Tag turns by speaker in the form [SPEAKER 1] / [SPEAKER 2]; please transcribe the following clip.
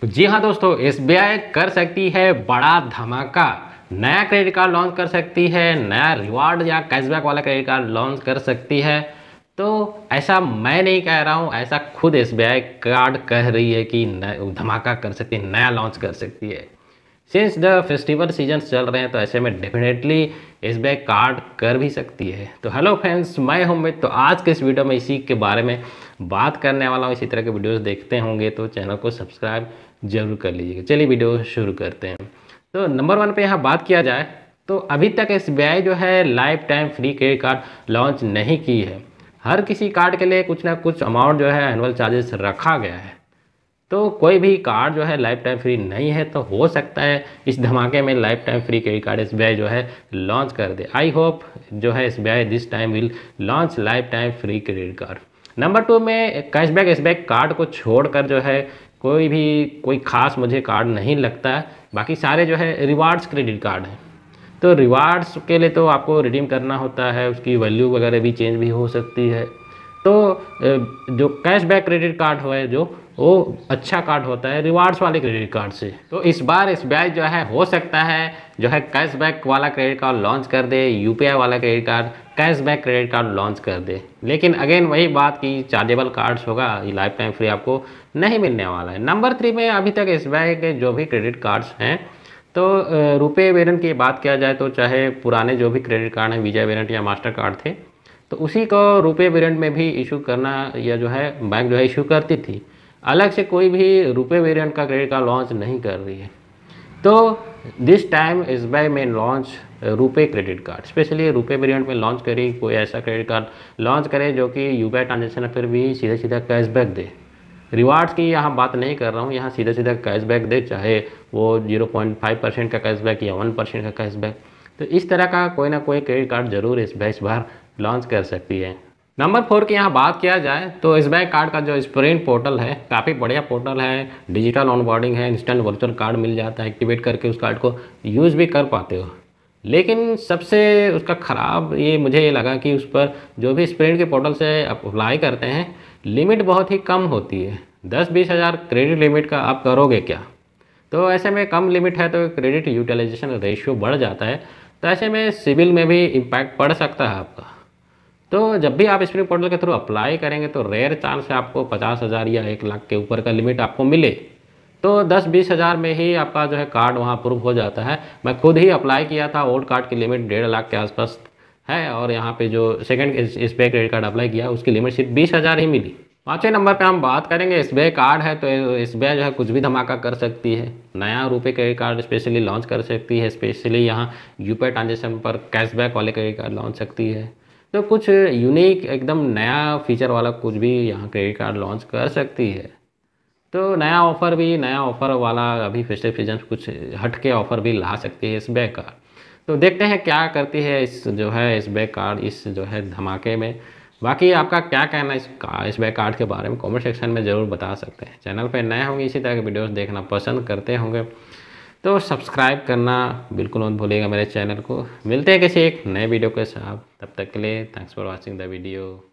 [SPEAKER 1] तो जी हाँ दोस्तों एस कर सकती है बड़ा धमाका नया क्रेडिट कार्ड लॉन्च कर सकती है नया रिवार्ड या कैशबैक वाला क्रेडिट कार्ड लॉन्च कर सकती है तो ऐसा मैं नहीं कह रहा हूँ ऐसा खुद एस कार्ड कह रही है कि धमाका कर सकती है नया लॉन्च कर सकती है सिंस द फेस्टिवल सीजन चल रहे हैं तो ऐसे में डेफिनेटली इस बैग कार्ड कर भी सकती है तो हेलो फ्रेंड्स मैं हूं मैं तो आज के इस वीडियो में इसी के बारे में बात करने वाला हूं इसी तरह के वीडियोस देखते होंगे तो चैनल को सब्सक्राइब जरूर कर लीजिएगा चलिए वीडियो शुरू करते हैं तो नंबर वन पर यहाँ बात किया जाए तो अभी तक एस जो है life time free credit card launch नहीं की है हर किसी कार्ड के लिए कुछ ना कुछ अमाउंट जो है एनुअल चार्जेस रखा गया है तो कोई भी कार्ड जो है लाइफ टाइम फ्री नहीं है तो हो सकता है इस धमाके में life time free credit card एस जो है लॉन्च कर दे आई होप जो है as this time will launch life time free credit card number two में कैशबैक एसबैक कार्ड को छोड़कर जो है कोई भी कोई खास मुझे कार्ड नहीं लगता है बाकी सारे जो है रिवार्ड्स क्रेडिट कार्ड हैं तो रिवार्ड्स के लिए तो आपको रिडीम करना होता है उसकी वैल्यू वगैरह भी चेंज भी हो सकती है तो जो कैशबैक क्रेडिट कार्ड है जो वो अच्छा कार्ड होता है रिवार्ड्स वाले क्रेडिट कार्ड से तो इस बार एस जो है हो सकता है जो है कैशबैक वाला क्रेडिट कार्ड लॉन्च कर दे यू वाला credit card cashback credit card launch कर दे लेकिन अगेन वही बात कि चार्जेबल कार्ड्स होगा ये लाइफ टाइम फ्री आपको नहीं मिलने वाला है नंबर थ्री में अभी तक एस के जो भी क्रेडिट कार्ड्स हैं तो रुपये वेरन की बात किया जाए तो चाहे पुराने जो भी क्रेडिट कार्ड हैं विजय वेरन या मास्टर कार्ड थे तो उसी को रुपये वेरियंट में भी इशू करना या जो है बैंक जो है इशू करती थी अलग से कोई भी रुपये वेरियंट का क्रेडिट कार्ड लॉन्च नहीं कर रही है तो दिस टाइम एस आई में launch RuPay credit card specially RuPay variant में लॉन्च करी कोई ऐसा क्रेडिट कार्ड लॉन्च करें जो कि यू पी ट्रांजेक्शन फिर भी सीधा सीधा कैशबैक दे रिवार्ड्स की यहाँ बात नहीं कर रहा हूँ यहाँ सीधा सीधा कैशबैक दे चाहे वो जीरो पॉइंट फाइव परसेंट का कैशबैक या वन परसेंट का कैशबैक तो इस तरह का कोई ना कोई क्रेडिट कार्ड जरूर इस बार लॉन्च कर सकती है नंबर फोर की यहाँ बात किया जाए तो इस बैंक कार्ड का जो स्प्रिंट पोर्टल है काफ़ी बढ़िया पोर्टल है डिजिटल ऑनबोर्डिंग है इंस्टेंट वर्चुअल कार्ड मिल जाता है एक्टिवेट करके उस कार्ड को यूज़ भी कर पाते हो लेकिन सबसे उसका ख़राब ये मुझे ये लगा कि उस पर जो भी स्प्रिंट के पोर्टल से अप्लाई करते हैं लिमिट बहुत ही कम होती है दस बीस हज़ार क्रेडिट लिमिट का आप करोगे क्या तो ऐसे में कम लिमिट है तो क्रेडिट यूटिलाइजेशन रेशियो बढ़ जाता है तो ऐसे में सिविल में भी इम्पैक्ट पड़ सकता है आपका तो जब भी आप स्प्रिंग पोर्टल के थ्रू अप्लाई करेंगे तो रेयर चांस है आपको पचास हज़ार या एक लाख के ऊपर का लिमिट आपको मिले तो दस बीस हज़ार में ही आपका जो है कार्ड वहाँ अप्रूव हो जाता है मैं खुद ही अप्लाई किया था ओल्ड कार्ड की लिमिट डेढ़ लाख के आसपास है और यहाँ पे जो second S B credit card apply किया उसकी लिमिट सिर्फ बीस हज़ार ही मिली पाँचवें नंबर पे हम बात करेंगे एस कार्ड है तो एस जो है कुछ भी धमाका कर सकती है नया रुपये क्रेडिट कार्ड स्पेशली लॉन्च कर सकती है स्पेशली यहाँ यूपीआई ट्रांजेक्शन पर कैशबैक वाले क्रेडिट कार्ड लॉन्च सकती है तो कुछ यूनिक एकदम नया फीचर वाला कुछ भी यहाँ क्रेडिट कार्ड लॉन्च कर सकती है तो नया ऑफ़र भी नया ऑफ़र वाला अभी फेस्टिव सीजन कुछ हट के ऑफ़र भी ला सकती है इस बैग कार्ड तो देखते हैं क्या करती है इस जो है इस बैग कार्ड इस जो है धमाके में बाकी आपका क्या कहना इस का इस बैग कार्ड के बारे में कमेंट सेक्शन में ज़रूर बता सकते हैं चैनल पर नए होंगे इसी तरह के वीडियोस देखना पसंद करते होंगे तो सब्सक्राइब करना बिल्कुल मत भूलिएगा मेरे चैनल को मिलते हैं किसी एक नए वीडियो के साथ तब तक के लिए thanks for watching the video